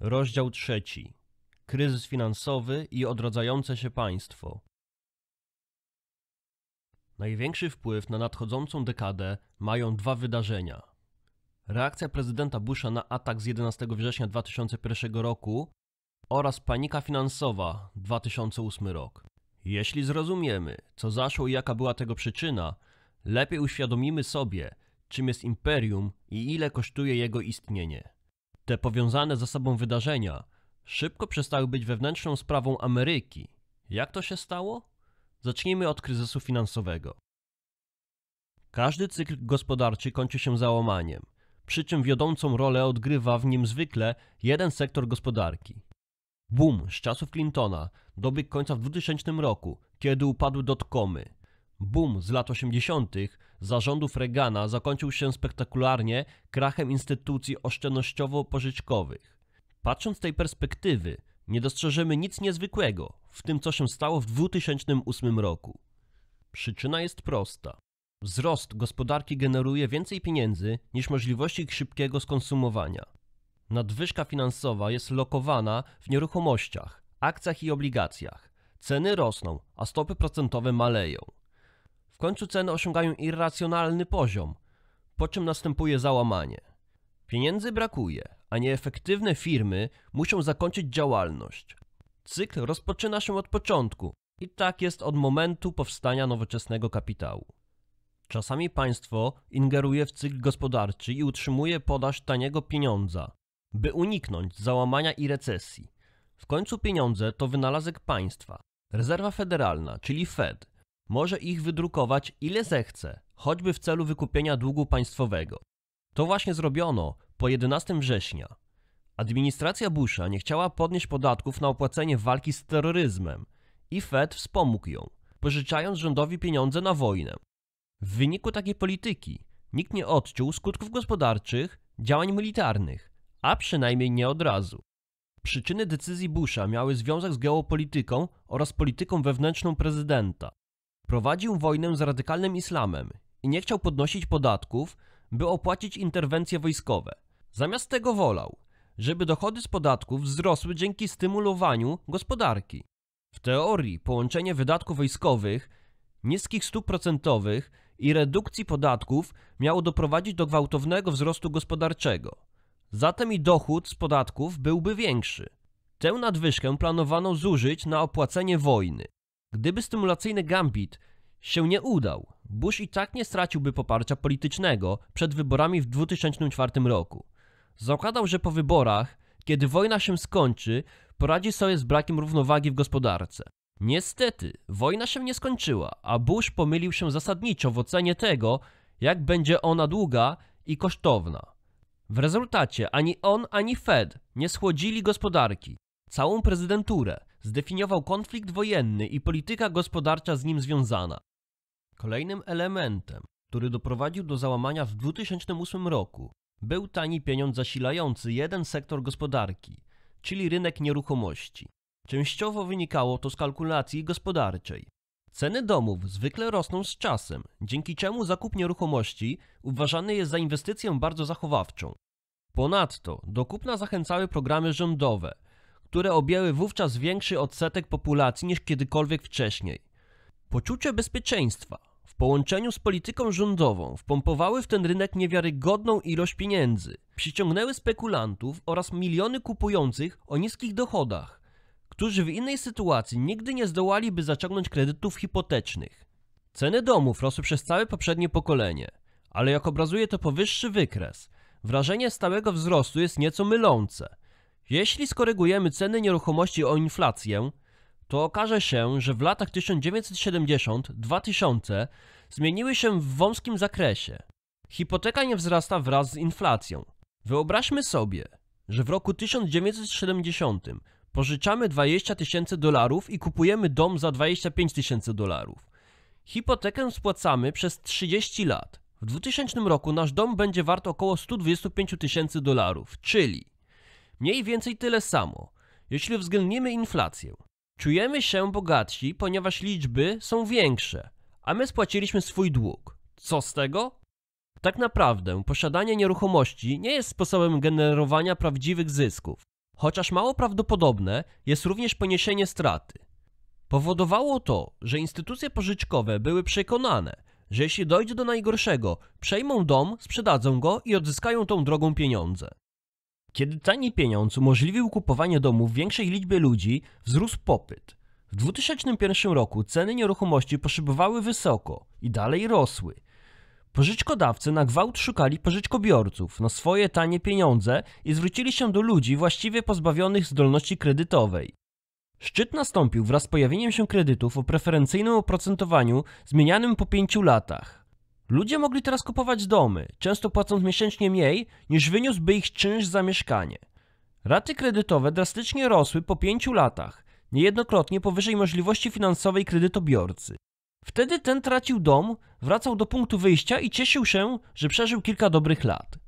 Rozdział trzeci. Kryzys finansowy i odrodzające się państwo. Największy wpływ na nadchodzącą dekadę mają dwa wydarzenia. Reakcja prezydenta Busha na atak z 11 września 2001 roku oraz panika finansowa 2008 rok. Jeśli zrozumiemy, co zaszło i jaka była tego przyczyna, lepiej uświadomimy sobie, czym jest imperium i ile kosztuje jego istnienie. Te powiązane ze sobą wydarzenia szybko przestały być wewnętrzną sprawą Ameryki. Jak to się stało? Zacznijmy od kryzysu finansowego. Każdy cykl gospodarczy kończy się załamaniem, przy czym wiodącą rolę odgrywa w nim zwykle jeden sektor gospodarki. Boom z czasów Clintona dobiegł końca w 2000 roku, kiedy upadły dotcomy, Boom z lat 80. zarządów Reagana zakończył się spektakularnie krachem instytucji oszczędnościowo-pożyczkowych. Patrząc z tej perspektywy, nie dostrzeżemy nic niezwykłego w tym, co się stało w 2008 roku. Przyczyna jest prosta. Wzrost gospodarki generuje więcej pieniędzy niż możliwości ich szybkiego skonsumowania. Nadwyżka finansowa jest lokowana w nieruchomościach, akcjach i obligacjach. Ceny rosną, a stopy procentowe maleją. W końcu ceny osiągają irracjonalny poziom, po czym następuje załamanie. Pieniędzy brakuje, a nieefektywne firmy muszą zakończyć działalność. Cykl rozpoczyna się od początku i tak jest od momentu powstania nowoczesnego kapitału. Czasami państwo ingeruje w cykl gospodarczy i utrzymuje podaż taniego pieniądza, by uniknąć załamania i recesji. W końcu pieniądze to wynalazek państwa. Rezerwa Federalna, czyli Fed, może ich wydrukować ile zechce, choćby w celu wykupienia długu państwowego. To właśnie zrobiono po 11 września. Administracja Busha nie chciała podnieść podatków na opłacenie walki z terroryzmem i Fed wspomógł ją, pożyczając rządowi pieniądze na wojnę. W wyniku takiej polityki nikt nie odczuł skutków gospodarczych działań militarnych, a przynajmniej nie od razu. Przyczyny decyzji Busha miały związek z geopolityką oraz polityką wewnętrzną prezydenta. Prowadził wojnę z radykalnym islamem i nie chciał podnosić podatków, by opłacić interwencje wojskowe. Zamiast tego wolał, żeby dochody z podatków wzrosły dzięki stymulowaniu gospodarki. W teorii połączenie wydatków wojskowych, niskich stóp procentowych i redukcji podatków miało doprowadzić do gwałtownego wzrostu gospodarczego. Zatem i dochód z podatków byłby większy. Tę nadwyżkę planowano zużyć na opłacenie wojny. Gdyby stymulacyjny gambit się nie udał, Bush i tak nie straciłby poparcia politycznego przed wyborami w 2004 roku. Zakładał, że po wyborach, kiedy wojna się skończy, poradzi sobie z brakiem równowagi w gospodarce. Niestety, wojna się nie skończyła, a Bush pomylił się zasadniczo w ocenie tego, jak będzie ona długa i kosztowna. W rezultacie ani on, ani Fed nie schłodzili gospodarki, całą prezydenturę, zdefiniował konflikt wojenny i polityka gospodarcza z nim związana. Kolejnym elementem, który doprowadził do załamania w 2008 roku, był tani pieniądz zasilający jeden sektor gospodarki, czyli rynek nieruchomości. Częściowo wynikało to z kalkulacji gospodarczej. Ceny domów zwykle rosną z czasem, dzięki czemu zakup nieruchomości uważany jest za inwestycję bardzo zachowawczą. Ponadto do kupna zachęcały programy rządowe – które objęły wówczas większy odsetek populacji niż kiedykolwiek wcześniej. Poczucie bezpieczeństwa w połączeniu z polityką rządową wpompowały w ten rynek niewiarygodną ilość pieniędzy, przyciągnęły spekulantów oraz miliony kupujących o niskich dochodach, którzy w innej sytuacji nigdy nie zdołaliby zaciągnąć kredytów hipotecznych. Ceny domów rosły przez całe poprzednie pokolenie, ale jak obrazuje to powyższy wykres, wrażenie stałego wzrostu jest nieco mylące – jeśli skorygujemy ceny nieruchomości o inflację, to okaże się, że w latach 1970-2000 zmieniły się w wąskim zakresie. Hipoteka nie wzrasta wraz z inflacją. Wyobraźmy sobie, że w roku 1970 pożyczamy 20 tysięcy dolarów i kupujemy dom za 25 tysięcy dolarów. Hipotekę spłacamy przez 30 lat. W 2000 roku nasz dom będzie wart około 125 tysięcy dolarów, czyli Mniej więcej tyle samo. Jeśli uwzględnimy inflację, czujemy się bogatsi, ponieważ liczby są większe, a my spłaciliśmy swój dług. Co z tego? Tak naprawdę posiadanie nieruchomości nie jest sposobem generowania prawdziwych zysków, chociaż mało prawdopodobne jest również poniesienie straty. Powodowało to, że instytucje pożyczkowe były przekonane, że jeśli dojdzie do najgorszego, przejmą dom, sprzedadzą go i odzyskają tą drogą pieniądze. Kiedy tani pieniądz umożliwił kupowanie domów większej liczbie ludzi, wzrósł popyt. W 2001 roku ceny nieruchomości poszybowały wysoko i dalej rosły. Pożyczkodawcy na gwałt szukali pożyczkobiorców na swoje tanie pieniądze i zwrócili się do ludzi właściwie pozbawionych zdolności kredytowej. Szczyt nastąpił wraz z pojawieniem się kredytów o preferencyjnym oprocentowaniu zmienianym po pięciu latach. Ludzie mogli teraz kupować domy, często płacąc miesięcznie mniej niż wyniósłby ich czynsz za mieszkanie. Raty kredytowe drastycznie rosły po 5 latach, niejednokrotnie powyżej możliwości finansowej kredytobiorcy. Wtedy ten tracił dom, wracał do punktu wyjścia i cieszył się, że przeżył kilka dobrych lat.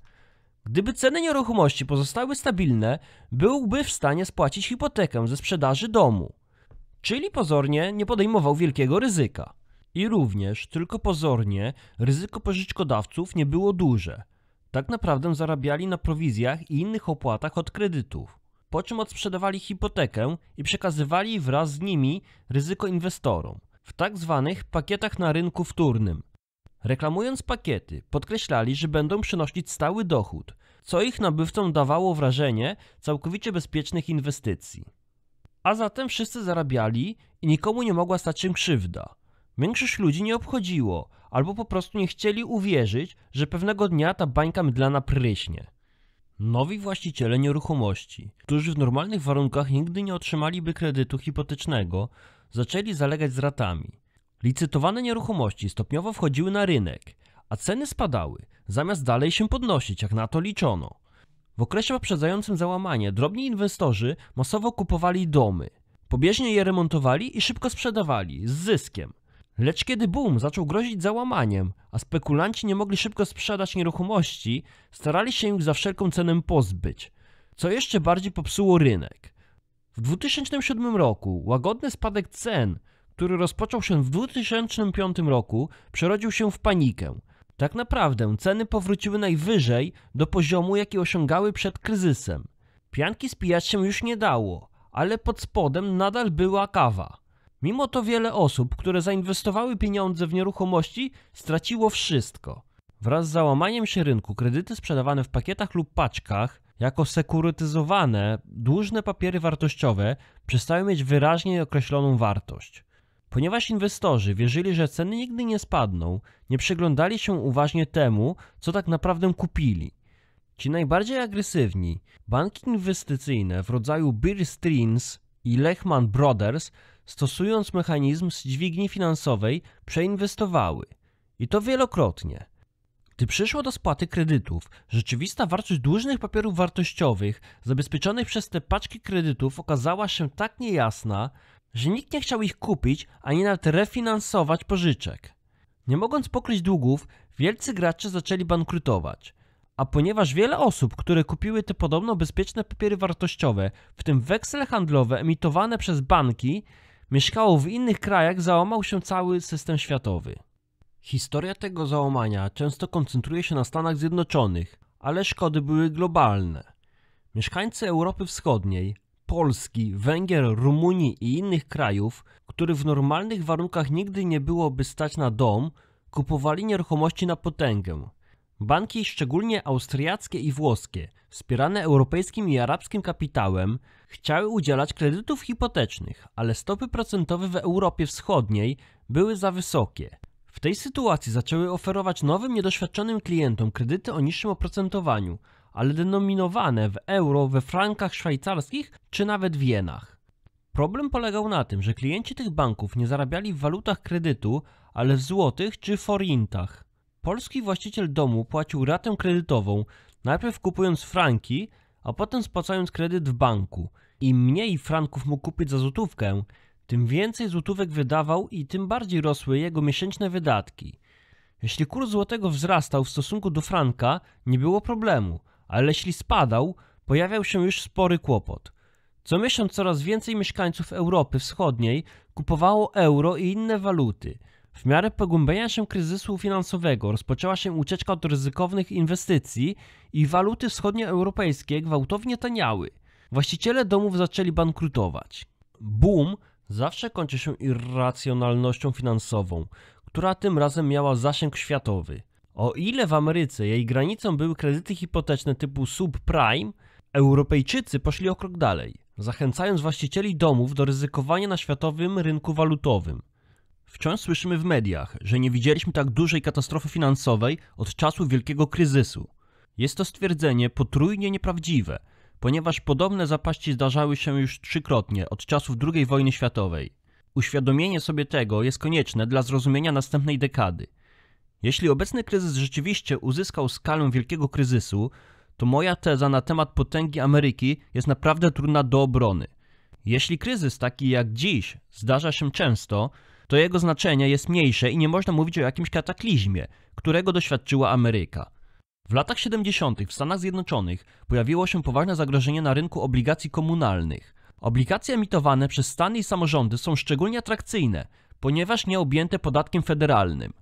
Gdyby ceny nieruchomości pozostały stabilne, byłby w stanie spłacić hipotekę ze sprzedaży domu. Czyli pozornie nie podejmował wielkiego ryzyka. I również, tylko pozornie, ryzyko pożyczkodawców nie było duże. Tak naprawdę zarabiali na prowizjach i innych opłatach od kredytów, po czym odsprzedawali hipotekę i przekazywali wraz z nimi ryzyko inwestorom w tak zwanych pakietach na rynku wtórnym. Reklamując pakiety, podkreślali, że będą przynosić stały dochód, co ich nabywcom dawało wrażenie całkowicie bezpiecznych inwestycji. A zatem wszyscy zarabiali i nikomu nie mogła stać się krzywda. Większość ludzi nie obchodziło, albo po prostu nie chcieli uwierzyć, że pewnego dnia ta bańka mydlana pryśnie. Nowi właściciele nieruchomości, którzy w normalnych warunkach nigdy nie otrzymaliby kredytu hipotecznego, zaczęli zalegać z ratami. Licytowane nieruchomości stopniowo wchodziły na rynek, a ceny spadały, zamiast dalej się podnosić, jak na to liczono. W okresie poprzedzającym załamanie drobni inwestorzy masowo kupowali domy. Pobieżnie je remontowali i szybko sprzedawali, z zyskiem. Lecz kiedy boom zaczął grozić załamaniem, a spekulanci nie mogli szybko sprzedać nieruchomości, starali się ich za wszelką cenę pozbyć, co jeszcze bardziej popsuło rynek. W 2007 roku łagodny spadek cen, który rozpoczął się w 2005 roku, przerodził się w panikę. Tak naprawdę ceny powróciły najwyżej do poziomu, jaki osiągały przed kryzysem. Pianki spijać się już nie dało, ale pod spodem nadal była kawa. Mimo to wiele osób, które zainwestowały pieniądze w nieruchomości, straciło wszystko. Wraz z załamaniem się rynku kredyty sprzedawane w pakietach lub paczkach jako sekurytyzowane, dłużne papiery wartościowe przestały mieć wyraźnie określoną wartość. Ponieważ inwestorzy wierzyli, że ceny nigdy nie spadną, nie przyglądali się uważnie temu, co tak naprawdę kupili. Ci najbardziej agresywni banki inwestycyjne w rodzaju Bear Stearns i Lehman Brothers stosując mechanizm z dźwigni finansowej, przeinwestowały. I to wielokrotnie. Gdy przyszło do spłaty kredytów, rzeczywista wartość dłużnych papierów wartościowych zabezpieczonych przez te paczki kredytów okazała się tak niejasna, że nikt nie chciał ich kupić ani nawet refinansować pożyczek. Nie mogąc pokryć długów, wielcy gracze zaczęli bankrutować. A ponieważ wiele osób, które kupiły te podobno bezpieczne papiery wartościowe, w tym weksle handlowe emitowane przez banki, mieszkało w innych krajach, załamał się cały system światowy. Historia tego załamania często koncentruje się na Stanach Zjednoczonych, ale szkody były globalne. Mieszkańcy Europy Wschodniej, Polski, Węgier, Rumunii i innych krajów, których w normalnych warunkach nigdy nie byłoby stać na dom, kupowali nieruchomości na potęgę. Banki, szczególnie austriackie i włoskie, wspierane europejskim i arabskim kapitałem, chciały udzielać kredytów hipotecznych, ale stopy procentowe w Europie Wschodniej były za wysokie. W tej sytuacji zaczęły oferować nowym, niedoświadczonym klientom kredyty o niższym oprocentowaniu, ale denominowane w euro, we frankach szwajcarskich czy nawet w jenach. Problem polegał na tym, że klienci tych banków nie zarabiali w walutach kredytu, ale w złotych czy forintach. Polski właściciel domu płacił ratę kredytową, najpierw kupując franki, a potem spłacając kredyt w banku. Im mniej franków mógł kupić za złotówkę, tym więcej złotówek wydawał i tym bardziej rosły jego miesięczne wydatki. Jeśli kurs złotego wzrastał w stosunku do franka, nie było problemu, ale jeśli spadał, pojawiał się już spory kłopot. Co miesiąc coraz więcej mieszkańców Europy Wschodniej kupowało euro i inne waluty – w miarę pogłębiania się kryzysu finansowego rozpoczęła się ucieczka od ryzykownych inwestycji i waluty wschodnioeuropejskie gwałtownie taniały. Właściciele domów zaczęli bankrutować. Boom zawsze kończy się irracjonalnością finansową, która tym razem miała zasięg światowy. O ile w Ameryce jej granicą były kredyty hipoteczne typu subprime, Europejczycy poszli o krok dalej, zachęcając właścicieli domów do ryzykowania na światowym rynku walutowym. Wciąż słyszymy w mediach, że nie widzieliśmy tak dużej katastrofy finansowej od czasu wielkiego kryzysu. Jest to stwierdzenie potrójnie nieprawdziwe, ponieważ podobne zapaści zdarzały się już trzykrotnie od czasów II wojny światowej. Uświadomienie sobie tego jest konieczne dla zrozumienia następnej dekady. Jeśli obecny kryzys rzeczywiście uzyskał skalę wielkiego kryzysu, to moja teza na temat potęgi Ameryki jest naprawdę trudna do obrony. Jeśli kryzys taki jak dziś zdarza się często, to jego znaczenie jest mniejsze i nie można mówić o jakimś kataklizmie, którego doświadczyła Ameryka. W latach 70. w Stanach Zjednoczonych pojawiło się poważne zagrożenie na rynku obligacji komunalnych. Obligacje emitowane przez Stany i samorządy są szczególnie atrakcyjne, ponieważ nie objęte podatkiem federalnym.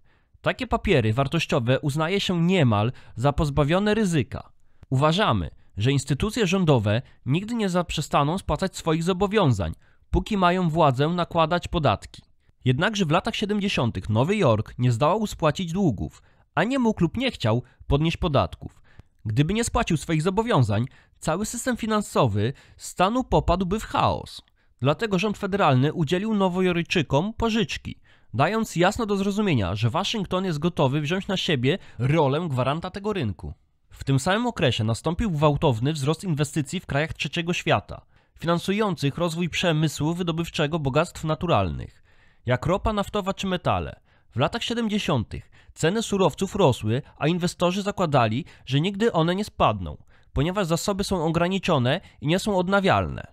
Takie papiery wartościowe uznaje się niemal za pozbawione ryzyka. Uważamy, że instytucje rządowe nigdy nie zaprzestaną spłacać swoich zobowiązań, póki mają władzę nakładać podatki. Jednakże w latach 70. Nowy Jork nie zdołał spłacić długów, a nie mógł lub nie chciał podnieść podatków. Gdyby nie spłacił swoich zobowiązań, cały system finansowy stanu popadłby w chaos. Dlatego rząd federalny udzielił nowojorczykom pożyczki, dając jasno do zrozumienia, że Waszyngton jest gotowy wziąć na siebie rolę gwaranta tego rynku. W tym samym okresie nastąpił gwałtowny wzrost inwestycji w krajach trzeciego świata, finansujących rozwój przemysłu wydobywczego bogactw naturalnych jak ropa naftowa czy metale. W latach 70. ceny surowców rosły, a inwestorzy zakładali, że nigdy one nie spadną, ponieważ zasoby są ograniczone i nie są odnawialne.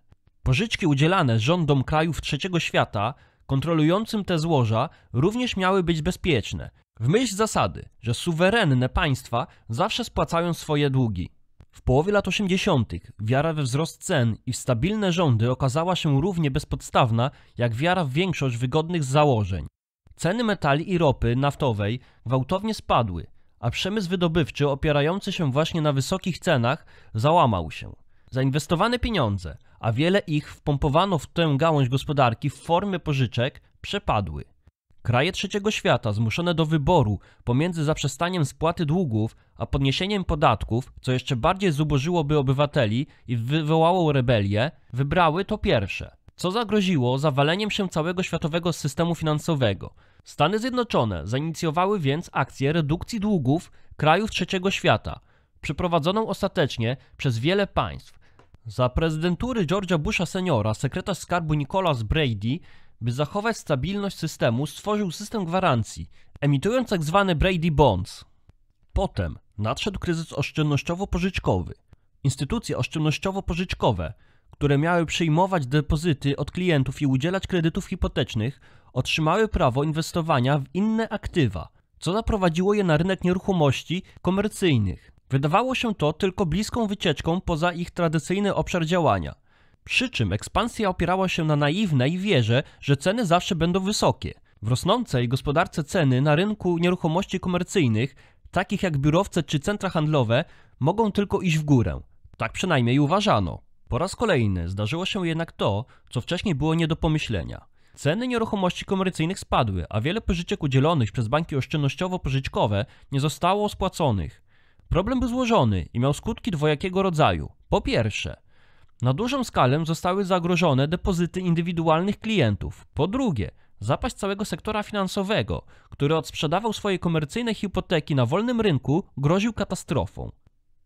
Pożyczki udzielane rządom krajów trzeciego świata kontrolującym te złoża również miały być bezpieczne, w myśl zasady, że suwerenne państwa zawsze spłacają swoje długi. W połowie lat 80. wiara we wzrost cen i w stabilne rządy okazała się równie bezpodstawna jak wiara w większość wygodnych założeń. Ceny metali i ropy naftowej gwałtownie spadły, a przemysł wydobywczy opierający się właśnie na wysokich cenach załamał się. Zainwestowane pieniądze, a wiele ich wpompowano w tę gałąź gospodarki w formie pożyczek, przepadły. Kraje trzeciego świata zmuszone do wyboru pomiędzy zaprzestaniem spłaty długów a podniesieniem podatków, co jeszcze bardziej zubożyłoby obywateli i wywołało rebelię, wybrały to pierwsze, co zagroziło zawaleniem się całego światowego systemu finansowego. Stany Zjednoczone zainicjowały więc akcję redukcji długów krajów trzeciego świata, przeprowadzoną ostatecznie przez wiele państw. Za prezydentury George'a Busha seniora sekretarz skarbu Nicholas Brady by zachować stabilność systemu, stworzył system gwarancji, emitując tzw. Tak Brady Bonds. Potem nadszedł kryzys oszczędnościowo-pożyczkowy. Instytucje oszczędnościowo-pożyczkowe, które miały przyjmować depozyty od klientów i udzielać kredytów hipotecznych, otrzymały prawo inwestowania w inne aktywa, co zaprowadziło je na rynek nieruchomości komercyjnych. Wydawało się to tylko bliską wycieczką poza ich tradycyjny obszar działania. Przy czym ekspansja opierała się na naiwnej wierze, że ceny zawsze będą wysokie. W rosnącej gospodarce ceny na rynku nieruchomości komercyjnych, takich jak biurowce czy centra handlowe, mogą tylko iść w górę. Tak przynajmniej uważano. Po raz kolejny zdarzyło się jednak to, co wcześniej było nie do pomyślenia. Ceny nieruchomości komercyjnych spadły, a wiele pożyczek udzielonych przez banki oszczędnościowo-pożyczkowe nie zostało spłaconych. Problem był złożony i miał skutki dwojakiego rodzaju. Po pierwsze, na dużą skalę zostały zagrożone depozyty indywidualnych klientów. Po drugie, zapaść całego sektora finansowego, który odsprzedawał swoje komercyjne hipoteki na wolnym rynku, groził katastrofą.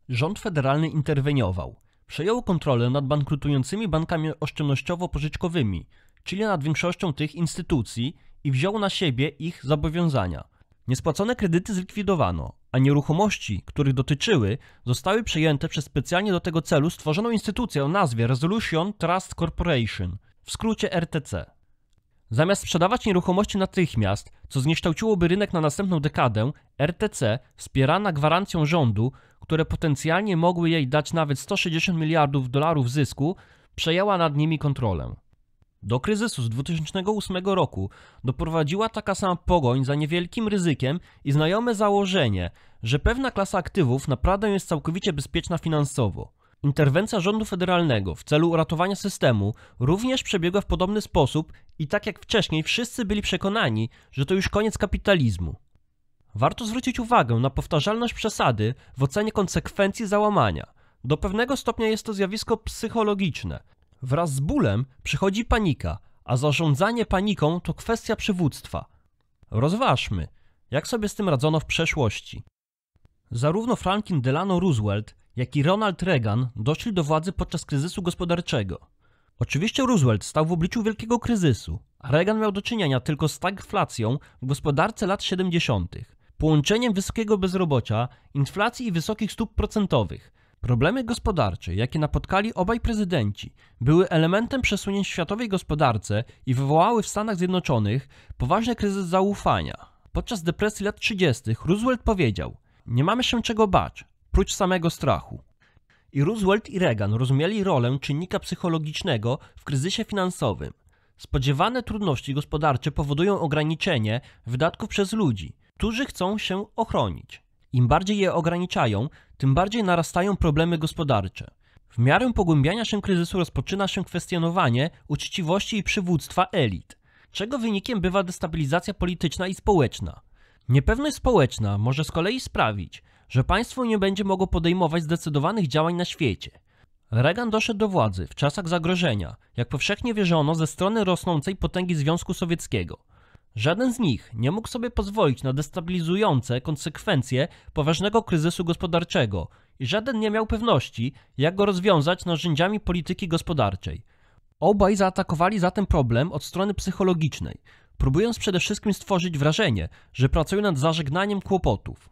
Rząd federalny interweniował. Przejął kontrolę nad bankrutującymi bankami oszczędnościowo-pożyczkowymi, czyli nad większością tych instytucji i wziął na siebie ich zobowiązania. Niespłacone kredyty zlikwidowano, a nieruchomości, których dotyczyły, zostały przejęte przez specjalnie do tego celu stworzoną instytucję o nazwie Resolution Trust Corporation, w skrócie RTC. Zamiast sprzedawać nieruchomości natychmiast, co zniekształciłoby rynek na następną dekadę, RTC, wspierana gwarancją rządu, które potencjalnie mogły jej dać nawet 160 miliardów dolarów zysku, przejęła nad nimi kontrolę. Do kryzysu z 2008 roku doprowadziła taka sama pogoń za niewielkim ryzykiem i znajome założenie, że pewna klasa aktywów naprawdę jest całkowicie bezpieczna finansowo. Interwencja rządu federalnego w celu uratowania systemu również przebiegła w podobny sposób i tak jak wcześniej wszyscy byli przekonani, że to już koniec kapitalizmu. Warto zwrócić uwagę na powtarzalność przesady w ocenie konsekwencji załamania. Do pewnego stopnia jest to zjawisko psychologiczne. Wraz z bólem przychodzi panika, a zarządzanie paniką to kwestia przywództwa. Rozważmy, jak sobie z tym radzono w przeszłości. Zarówno Franklin Delano Roosevelt, jak i Ronald Reagan doszli do władzy podczas kryzysu gospodarczego. Oczywiście Roosevelt stał w obliczu wielkiego kryzysu, a Reagan miał do czynienia tylko z stagflacją w gospodarce lat 70., połączeniem wysokiego bezrobocia, inflacji i wysokich stóp procentowych, Problemy gospodarcze, jakie napotkali obaj prezydenci, były elementem przesunięć w światowej gospodarce i wywołały w Stanach Zjednoczonych poważny kryzys zaufania. Podczas depresji lat 30. Roosevelt powiedział: Nie mamy się czego bać, prócz samego strachu. I Roosevelt i Reagan rozumieli rolę czynnika psychologicznego w kryzysie finansowym. Spodziewane trudności gospodarcze powodują ograniczenie wydatków przez ludzi, którzy chcą się ochronić. Im bardziej je ograniczają, tym bardziej narastają problemy gospodarcze. W miarę pogłębiania się kryzysu rozpoczyna się kwestionowanie uczciwości i przywództwa elit, czego wynikiem bywa destabilizacja polityczna i społeczna. Niepewność społeczna może z kolei sprawić, że państwo nie będzie mogło podejmować zdecydowanych działań na świecie. Reagan doszedł do władzy w czasach zagrożenia, jak powszechnie wierzono ze strony rosnącej potęgi Związku Sowieckiego – Żaden z nich nie mógł sobie pozwolić na destabilizujące konsekwencje poważnego kryzysu gospodarczego i żaden nie miał pewności, jak go rozwiązać narzędziami polityki gospodarczej. Obaj zaatakowali zatem problem od strony psychologicznej, próbując przede wszystkim stworzyć wrażenie, że pracują nad zażegnaniem kłopotów.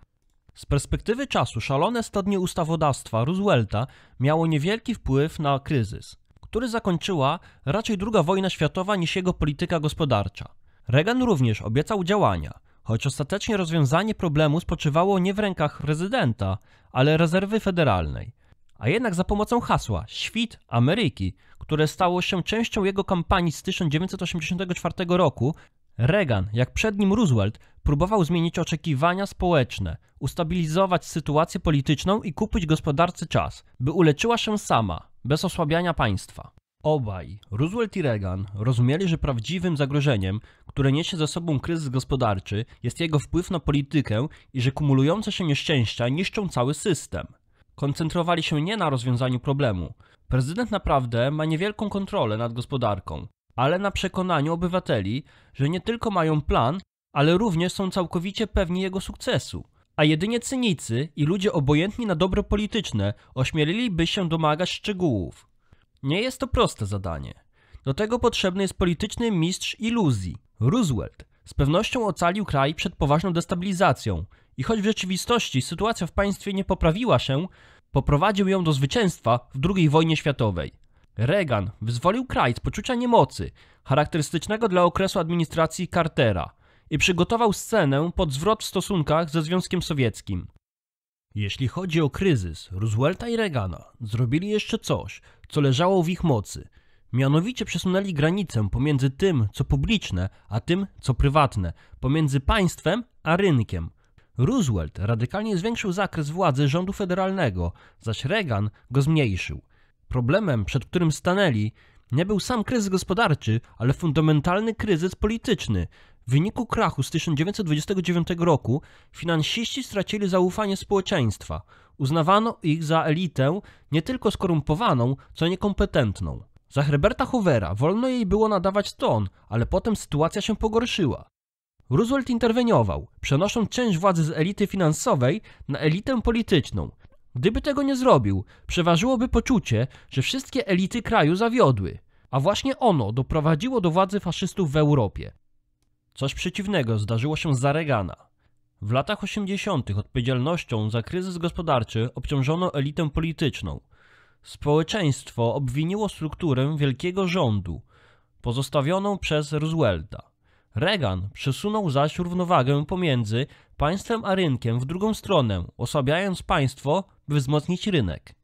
Z perspektywy czasu szalone stadnie ustawodawstwa Roosevelta miało niewielki wpływ na kryzys, który zakończyła raczej II wojna światowa niż jego polityka gospodarcza. Reagan również obiecał działania, choć ostatecznie rozwiązanie problemu spoczywało nie w rękach prezydenta, ale rezerwy federalnej. A jednak za pomocą hasła Świt Ameryki, które stało się częścią jego kampanii z 1984 roku, Reagan, jak przed nim Roosevelt, próbował zmienić oczekiwania społeczne, ustabilizować sytuację polityczną i kupić gospodarce czas, by uleczyła się sama, bez osłabiania państwa. Obaj, Roosevelt i Reagan, rozumieli, że prawdziwym zagrożeniem, które niesie za sobą kryzys gospodarczy, jest jego wpływ na politykę i że kumulujące się nieszczęścia niszczą cały system. Koncentrowali się nie na rozwiązaniu problemu. Prezydent naprawdę ma niewielką kontrolę nad gospodarką, ale na przekonaniu obywateli, że nie tylko mają plan, ale również są całkowicie pewni jego sukcesu. A jedynie cynicy i ludzie obojętni na dobro polityczne ośmieliliby się domagać szczegółów. Nie jest to proste zadanie. Do tego potrzebny jest polityczny mistrz iluzji, Roosevelt. Z pewnością ocalił kraj przed poważną destabilizacją i choć w rzeczywistości sytuacja w państwie nie poprawiła się, poprowadził ją do zwycięstwa w II wojnie światowej. Reagan wyzwolił kraj z poczucia niemocy, charakterystycznego dla okresu administracji Cartera, i przygotował scenę pod zwrot w stosunkach ze Związkiem Sowieckim. Jeśli chodzi o kryzys, Roosevelta i Reagana zrobili jeszcze coś, co leżało w ich mocy. Mianowicie przesunęli granicę pomiędzy tym, co publiczne, a tym, co prywatne, pomiędzy państwem a rynkiem. Roosevelt radykalnie zwiększył zakres władzy rządu federalnego, zaś Reagan go zmniejszył. Problemem, przed którym stanęli, nie był sam kryzys gospodarczy, ale fundamentalny kryzys polityczny, w wyniku krachu z 1929 roku finansiści stracili zaufanie społeczeństwa. Uznawano ich za elitę nie tylko skorumpowaną, co niekompetentną. Za Herberta Hoovera wolno jej było nadawać ton, ale potem sytuacja się pogorszyła. Roosevelt interweniował, przenosząc część władzy z elity finansowej na elitę polityczną. Gdyby tego nie zrobił, przeważyłoby poczucie, że wszystkie elity kraju zawiodły, a właśnie ono doprowadziło do władzy faszystów w Europie. Coś przeciwnego zdarzyło się za Reagana. W latach 80. odpowiedzialnością za kryzys gospodarczy obciążono elitę polityczną. Społeczeństwo obwiniło strukturę wielkiego rządu, pozostawioną przez Roosevelta. Reagan przesunął zaś równowagę pomiędzy państwem a rynkiem w drugą stronę, osłabiając państwo, by wzmocnić rynek.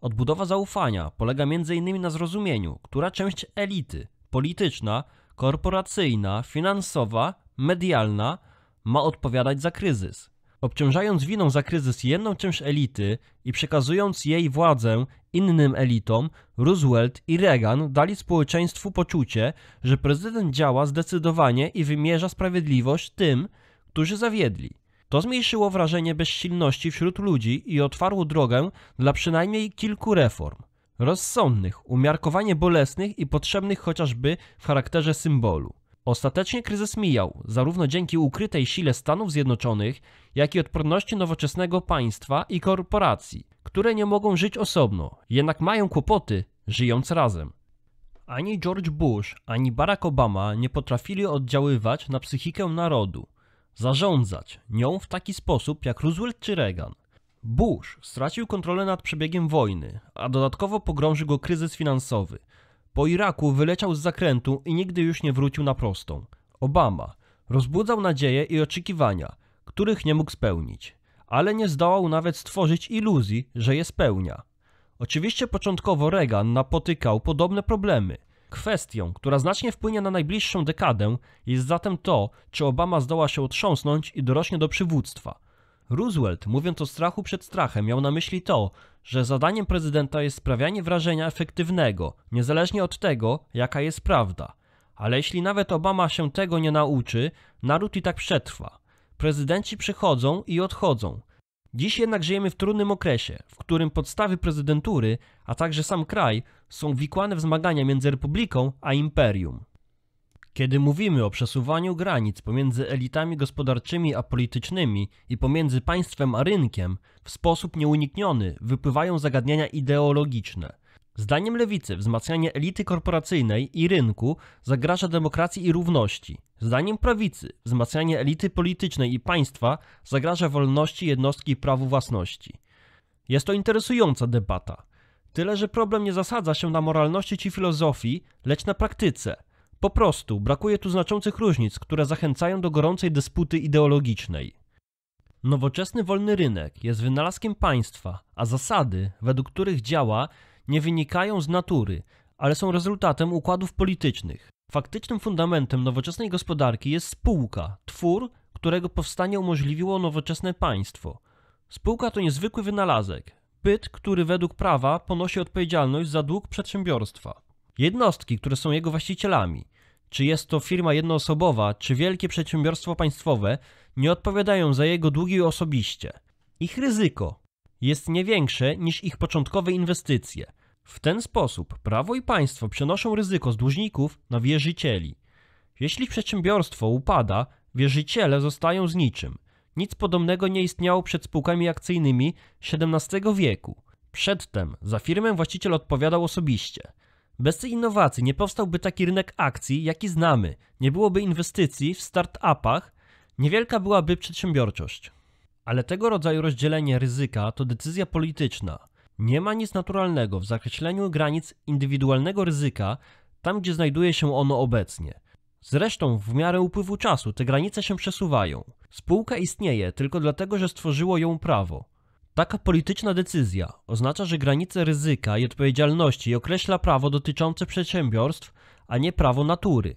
Odbudowa zaufania polega m.in. na zrozumieniu, która część elity polityczna korporacyjna, finansowa, medialna ma odpowiadać za kryzys. Obciążając winą za kryzys jedną część elity i przekazując jej władzę innym elitom, Roosevelt i Reagan dali społeczeństwu poczucie, że prezydent działa zdecydowanie i wymierza sprawiedliwość tym, którzy zawiedli. To zmniejszyło wrażenie bezsilności wśród ludzi i otwarło drogę dla przynajmniej kilku reform rozsądnych, umiarkowanie bolesnych i potrzebnych chociażby w charakterze symbolu. Ostatecznie kryzys mijał, zarówno dzięki ukrytej sile Stanów Zjednoczonych, jak i odporności nowoczesnego państwa i korporacji, które nie mogą żyć osobno, jednak mają kłopoty, żyjąc razem. Ani George Bush, ani Barack Obama nie potrafili oddziaływać na psychikę narodu, zarządzać nią w taki sposób jak Roosevelt czy Reagan. Bush stracił kontrolę nad przebiegiem wojny, a dodatkowo pogrążył go kryzys finansowy. Po Iraku wyleciał z zakrętu i nigdy już nie wrócił na prostą. Obama rozbudzał nadzieje i oczekiwania, których nie mógł spełnić, ale nie zdołał nawet stworzyć iluzji, że je spełnia. Oczywiście początkowo Reagan napotykał podobne problemy. Kwestią, która znacznie wpłynie na najbliższą dekadę, jest zatem to, czy Obama zdoła się otrząsnąć i dorośnie do przywództwa. Roosevelt, mówiąc o strachu przed strachem, miał na myśli to, że zadaniem prezydenta jest sprawianie wrażenia efektywnego, niezależnie od tego, jaka jest prawda. Ale jeśli nawet Obama się tego nie nauczy, naród i tak przetrwa. Prezydenci przychodzą i odchodzą. Dziś jednak żyjemy w trudnym okresie, w którym podstawy prezydentury, a także sam kraj są wikłane w zmagania między republiką a imperium. Kiedy mówimy o przesuwaniu granic pomiędzy elitami gospodarczymi a politycznymi i pomiędzy państwem a rynkiem, w sposób nieunikniony wypływają zagadnienia ideologiczne. Zdaniem lewicy wzmacnianie elity korporacyjnej i rynku zagraża demokracji i równości. Zdaniem prawicy wzmacnianie elity politycznej i państwa zagraża wolności jednostki i prawu własności. Jest to interesująca debata. Tyle, że problem nie zasadza się na moralności czy filozofii, lecz na praktyce – po prostu brakuje tu znaczących różnic, które zachęcają do gorącej dysputy ideologicznej. Nowoczesny wolny rynek jest wynalazkiem państwa, a zasady, według których działa, nie wynikają z natury, ale są rezultatem układów politycznych. Faktycznym fundamentem nowoczesnej gospodarki jest spółka, twór, którego powstanie umożliwiło nowoczesne państwo. Spółka to niezwykły wynalazek, byt, który według prawa ponosi odpowiedzialność za dług przedsiębiorstwa. Jednostki, które są jego właścicielami, czy jest to firma jednoosobowa, czy wielkie przedsiębiorstwo państwowe, nie odpowiadają za jego długi osobiście. Ich ryzyko jest nie większe niż ich początkowe inwestycje. W ten sposób prawo i państwo przenoszą ryzyko z dłużników na wierzycieli. Jeśli przedsiębiorstwo upada, wierzyciele zostają z niczym. Nic podobnego nie istniało przed spółkami akcyjnymi XVII wieku. Przedtem za firmę właściciel odpowiadał osobiście. Bez tej innowacji nie powstałby taki rynek akcji, jaki znamy, nie byłoby inwestycji w startupach, niewielka byłaby przedsiębiorczość. Ale tego rodzaju rozdzielenie ryzyka to decyzja polityczna. Nie ma nic naturalnego w zakreśleniu granic indywidualnego ryzyka tam, gdzie znajduje się ono obecnie. Zresztą, w miarę upływu czasu te granice się przesuwają. Spółka istnieje tylko dlatego, że stworzyło ją prawo. Taka polityczna decyzja oznacza, że granice ryzyka i odpowiedzialności określa prawo dotyczące przedsiębiorstw, a nie prawo natury.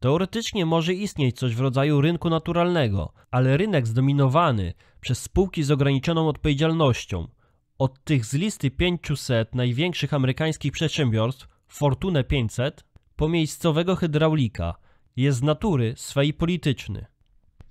Teoretycznie może istnieć coś w rodzaju rynku naturalnego, ale rynek zdominowany przez spółki z ograniczoną odpowiedzialnością. Od tych z listy 500 największych amerykańskich przedsiębiorstw, Fortune 500, po miejscowego hydraulika, jest z natury swej polityczny.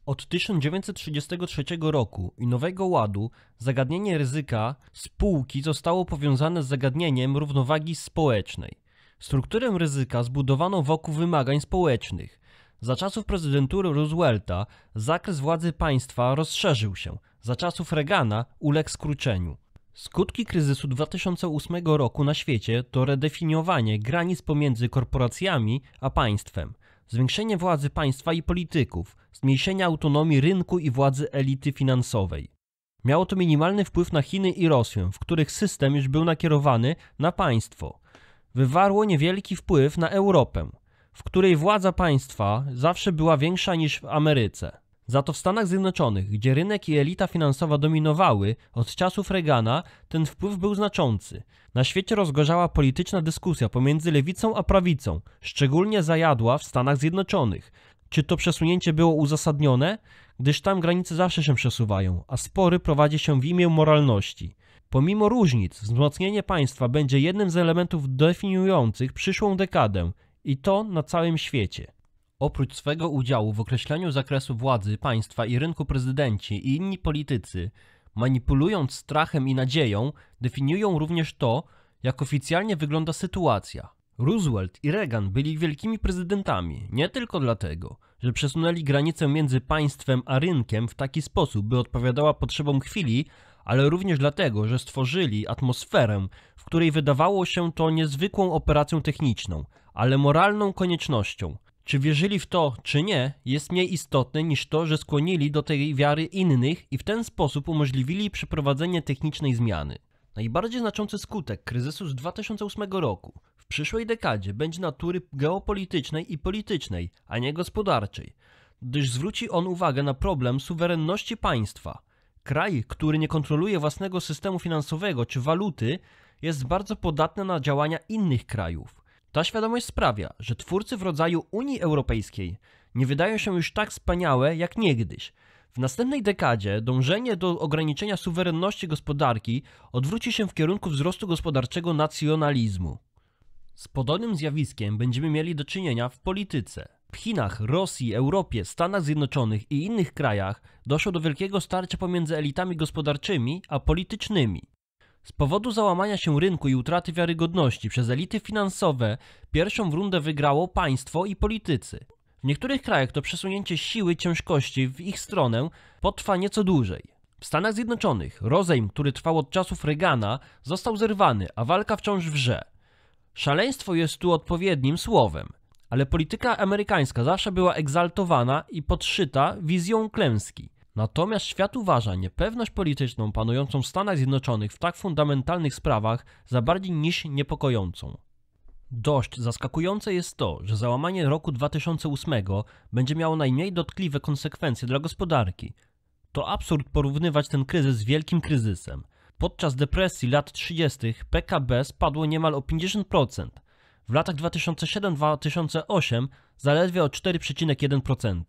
Od 1933 roku i Nowego Ładu zagadnienie ryzyka spółki zostało powiązane z zagadnieniem równowagi społecznej. Strukturę ryzyka zbudowano wokół wymagań społecznych. Za czasów prezydentury Roosevelta zakres władzy państwa rozszerzył się, za czasów Reagana uległ skróceniu. Skutki kryzysu 2008 roku na świecie to redefiniowanie granic pomiędzy korporacjami a państwem – zwiększenie władzy państwa i polityków, zmniejszenie autonomii rynku i władzy elity finansowej. Miało to minimalny wpływ na Chiny i Rosję, w których system już był nakierowany na państwo. Wywarło niewielki wpływ na Europę, w której władza państwa zawsze była większa niż w Ameryce. Za to w Stanach Zjednoczonych, gdzie rynek i elita finansowa dominowały od czasów Reagana, ten wpływ był znaczący. Na świecie rozgorzała polityczna dyskusja pomiędzy lewicą a prawicą, szczególnie zajadła w Stanach Zjednoczonych. Czy to przesunięcie było uzasadnione? Gdyż tam granice zawsze się przesuwają, a spory prowadzi się w imię moralności. Pomimo różnic, wzmocnienie państwa będzie jednym z elementów definiujących przyszłą dekadę i to na całym świecie. Oprócz swego udziału w określeniu zakresu władzy państwa i rynku prezydenci i inni politycy, manipulując strachem i nadzieją, definiują również to, jak oficjalnie wygląda sytuacja. Roosevelt i Reagan byli wielkimi prezydentami nie tylko dlatego, że przesunęli granicę między państwem a rynkiem w taki sposób, by odpowiadała potrzebom chwili, ale również dlatego, że stworzyli atmosferę, w której wydawało się to niezwykłą operacją techniczną, ale moralną koniecznością, czy wierzyli w to, czy nie, jest mniej istotne niż to, że skłonili do tej wiary innych i w ten sposób umożliwili przeprowadzenie technicznej zmiany. Najbardziej znaczący skutek kryzysu z 2008 roku w przyszłej dekadzie będzie natury geopolitycznej i politycznej, a nie gospodarczej, gdyż zwróci on uwagę na problem suwerenności państwa. Kraj, który nie kontroluje własnego systemu finansowego czy waluty, jest bardzo podatny na działania innych krajów. Ta świadomość sprawia, że twórcy w rodzaju Unii Europejskiej nie wydają się już tak wspaniałe jak niegdyś. W następnej dekadzie dążenie do ograniczenia suwerenności gospodarki odwróci się w kierunku wzrostu gospodarczego nacjonalizmu. Z podobnym zjawiskiem będziemy mieli do czynienia w polityce. W Chinach, Rosji, Europie, Stanach Zjednoczonych i innych krajach doszło do wielkiego starcia pomiędzy elitami gospodarczymi a politycznymi. Z powodu załamania się rynku i utraty wiarygodności przez elity finansowe, pierwszą rundę wygrało państwo i politycy. W niektórych krajach to przesunięcie siły ciężkości w ich stronę potrwa nieco dłużej. W Stanach Zjednoczonych rozejm, który trwał od czasów Reagana, został zerwany, a walka wciąż wrze. Szaleństwo jest tu odpowiednim słowem, ale polityka amerykańska zawsze była egzaltowana i podszyta wizją klęski. Natomiast świat uważa niepewność polityczną panującą w Stanach Zjednoczonych w tak fundamentalnych sprawach za bardziej niż niepokojącą. Dość zaskakujące jest to, że załamanie roku 2008 będzie miało najmniej dotkliwe konsekwencje dla gospodarki. To absurd porównywać ten kryzys z wielkim kryzysem. Podczas depresji lat 30. PKB spadło niemal o 50%, w latach 2007-2008 zaledwie o 4,1%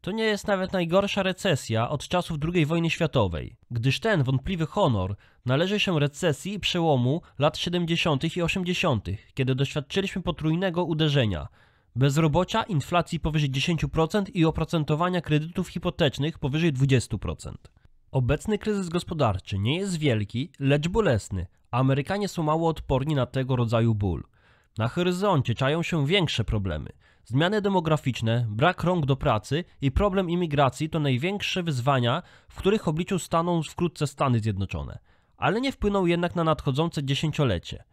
to nie jest nawet najgorsza recesja od czasów II wojny światowej, gdyż ten wątpliwy honor należy się recesji przełomu lat 70. i 80., kiedy doświadczyliśmy potrójnego uderzenia bezrobocia, inflacji powyżej 10% i oprocentowania kredytów hipotecznych powyżej 20%. Obecny kryzys gospodarczy nie jest wielki, lecz bolesny, a Amerykanie są mało odporni na tego rodzaju ból. Na horyzoncie czają się większe problemy – Zmiany demograficzne, brak rąk do pracy i problem imigracji to największe wyzwania, w których obliczu staną wkrótce Stany Zjednoczone, ale nie wpłyną jednak na nadchodzące dziesięciolecie.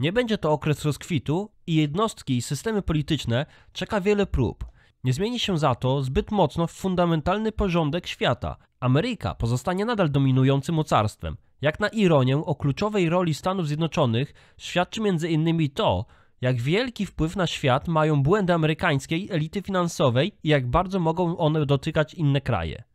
Nie będzie to okres rozkwitu i jednostki i systemy polityczne czeka wiele prób. Nie zmieni się za to zbyt mocno fundamentalny porządek świata. Ameryka pozostanie nadal dominującym mocarstwem. Jak na ironię, o kluczowej roli Stanów Zjednoczonych świadczy m.in. to, jak wielki wpływ na świat mają błędy amerykańskiej elity finansowej i jak bardzo mogą one dotykać inne kraje.